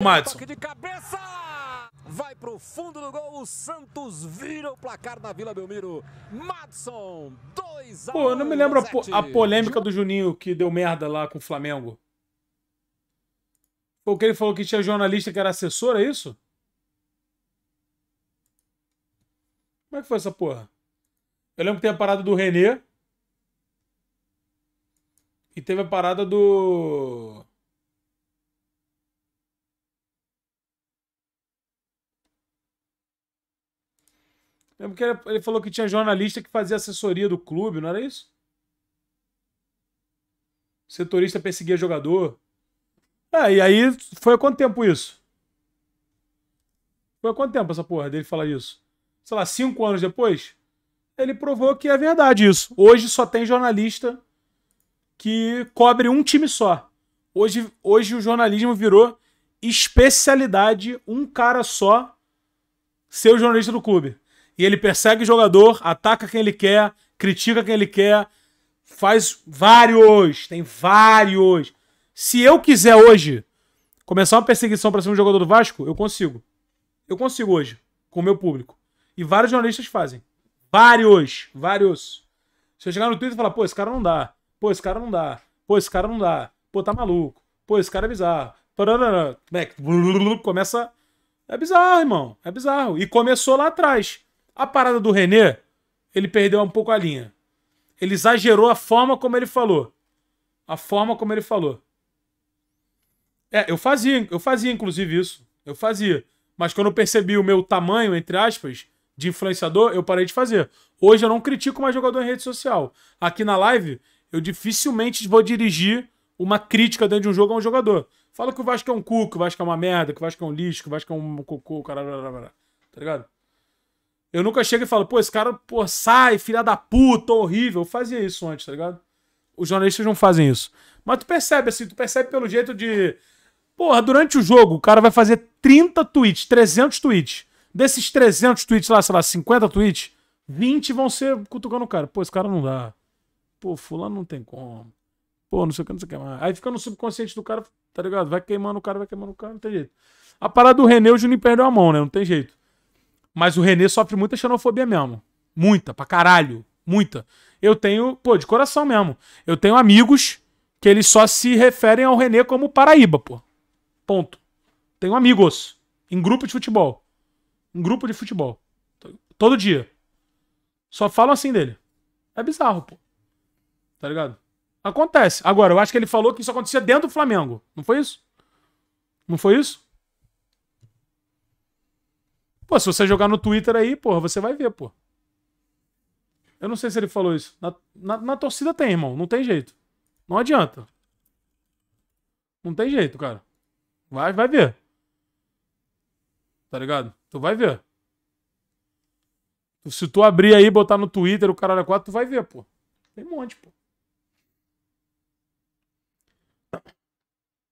Madison. de cabeça! Vai pro fundo do gol. O Santos vira o placar na Vila Belmiro. Madison, 2 a Pô, eu não me lembro a, po a, polêmica do Juninho que deu merda lá com o Flamengo. Foi o que ele falou que tinha jornalista que era assessor, é isso? Como é que foi essa porra? Eu lembro que teve a parada do Renê. E teve a parada do. Lembro é que ele, ele falou que tinha jornalista que fazia assessoria do clube, não era isso? Setorista perseguia jogador. Ah, e aí foi há quanto tempo isso? Foi há quanto tempo essa porra dele falar isso? Sei lá, cinco anos depois? Ele provou que é verdade isso. Hoje só tem jornalista que cobre um time só. Hoje, hoje o jornalismo virou especialidade, um cara só ser o jornalista do clube e ele persegue o jogador, ataca quem ele quer, critica quem ele quer, faz vários, tem vários. Se eu quiser hoje começar uma perseguição para ser um jogador do Vasco, eu consigo. Eu consigo hoje, com o meu público. E vários jornalistas fazem. Vários, vários. Se eu chegar no Twitter e falar, pô, esse cara não dá. Pô, esse cara não dá. Pô, esse cara não dá. Pô, tá maluco. Pô, esse cara é bizarro. Começa. É bizarro, irmão. É bizarro. E começou lá atrás. A parada do René, ele perdeu um pouco a linha. Ele exagerou a forma como ele falou. A forma como ele falou. É, eu fazia, eu fazia inclusive isso. Eu fazia. Mas quando eu percebi o meu tamanho, entre aspas, de influenciador, eu parei de fazer. Hoje eu não critico mais jogador em rede social. Aqui na live, eu dificilmente vou dirigir uma crítica dentro de um jogo a um jogador. Fala que o Vasco é um cu, que o Vasco é uma merda, que o Vasco é um lixo, que o Vasco é um cocô, caralho, tá ligado? Eu nunca chego e falo, pô, esse cara, pô, sai, filha da puta, horrível. Eu fazia isso antes, tá ligado? Os jornalistas não fazem isso. Mas tu percebe, assim, tu percebe pelo jeito de. Porra, durante o jogo, o cara vai fazer 30 tweets, 300 tweets. Desses 300 tweets lá, sei lá, 50 tweets, 20 vão ser cutucando o cara. Pô, esse cara não dá. Pô, fulano não tem como. Pô, não sei o que, não sei o que mais. Aí fica no subconsciente do cara, tá ligado? Vai queimando o cara, vai queimando o cara, não tem jeito. A parada do René, o Juninho perdeu a mão, né? Não tem jeito. Mas o Renê sofre muita xenofobia mesmo. Muita, pra caralho. Muita. Eu tenho, pô, de coração mesmo. Eu tenho amigos que eles só se referem ao Renê como Paraíba, pô. Ponto. Tenho amigos. Em grupo de futebol. Em grupo de futebol. Todo dia. Só falam assim dele. É bizarro, pô. Tá ligado? Acontece. Agora, eu acho que ele falou que isso acontecia dentro do Flamengo. Não foi isso? Não foi isso? Pô, se você jogar no Twitter aí, porra, você vai ver, pô. Eu não sei se ele falou isso. Na, na, na torcida tem, irmão. Não tem jeito. Não adianta. Não tem jeito, cara. Vai, vai ver. Tá ligado? Tu vai ver. Se tu abrir aí, botar no Twitter o caralho 4, tu vai ver, pô. Tem um monte, pô.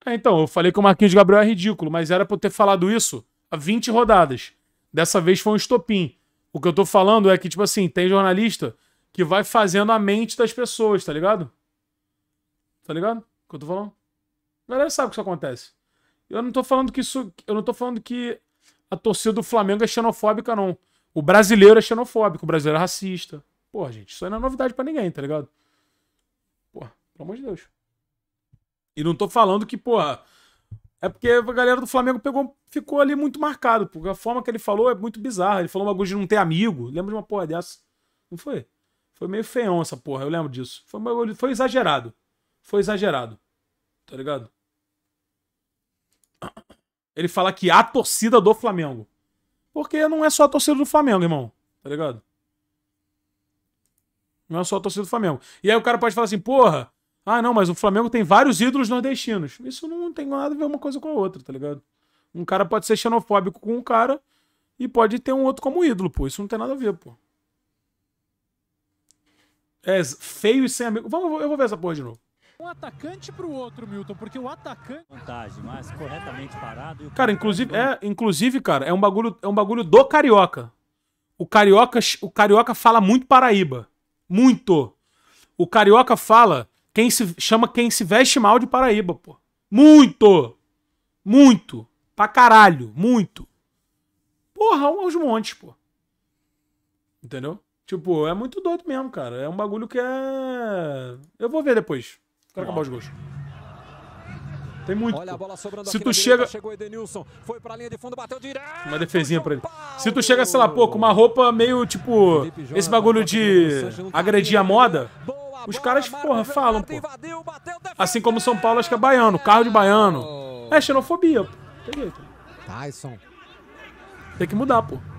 É, então, eu falei que o Marquinhos Gabriel é ridículo, mas era pra eu ter falado isso há 20 rodadas. Dessa vez foi um estopim. O que eu tô falando é que, tipo assim, tem jornalista que vai fazendo a mente das pessoas, tá ligado? Tá ligado? O que eu tô falando? A galera sabe que isso acontece. Eu não tô falando que isso. Eu não tô falando que a torcida do Flamengo é xenofóbica, não. O brasileiro é xenofóbico, o brasileiro é racista. Porra, gente, isso aí não é novidade para ninguém, tá ligado? Porra, pelo amor de Deus. E não tô falando que, porra, é porque a galera do Flamengo pegou, ficou ali muito marcado, porque a forma que ele falou é muito bizarra. Ele falou um bagulho de não ter amigo. Lembra de uma porra dessa? Não foi? Foi meio feião essa porra, eu lembro disso. Foi, foi exagerado. Foi exagerado. Tá ligado? Ele fala que a torcida do Flamengo. Porque não é só a torcida do Flamengo, irmão. Tá ligado? Não é só a torcida do Flamengo. E aí o cara pode falar assim, porra, ah, não, mas o Flamengo tem vários ídolos nordestinos. Isso não tem nada a ver uma coisa com a outra, tá ligado? Um cara pode ser xenofóbico com um cara e pode ter um outro como ídolo, pô. Isso não tem nada a ver, pô. É feio e sem amigo. Vamos, eu vou ver essa porra de novo. Um atacante pro outro, Milton, porque o atacante. Vantagem, mas corretamente parado. Cara, inclusive, é, é, inclusive, cara, é um bagulho, é um bagulho do carioca. O carioca, o carioca fala muito paraíba. Muito. O carioca fala quem se chama quem se veste mal de Paraíba, pô. Muito! Muito! Pra caralho, muito. Porra, aos montes, pô. Entendeu? Tipo, é muito doido mesmo, cara. É um bagulho que é. Eu vou ver depois. Quero acabar os gols. Tem muito. Se tu chega. Uma defesinha pra ele. Se tu chega, sei lá, pô, com uma roupa meio tipo. Esse bagulho tá de agredir a moda. Os caras, porra, falam, pô. Assim como São Paulo, acho que é baiano. Carro de baiano. É xenofobia, pô. Tem jeito. Tyson. Tem que mudar, pô.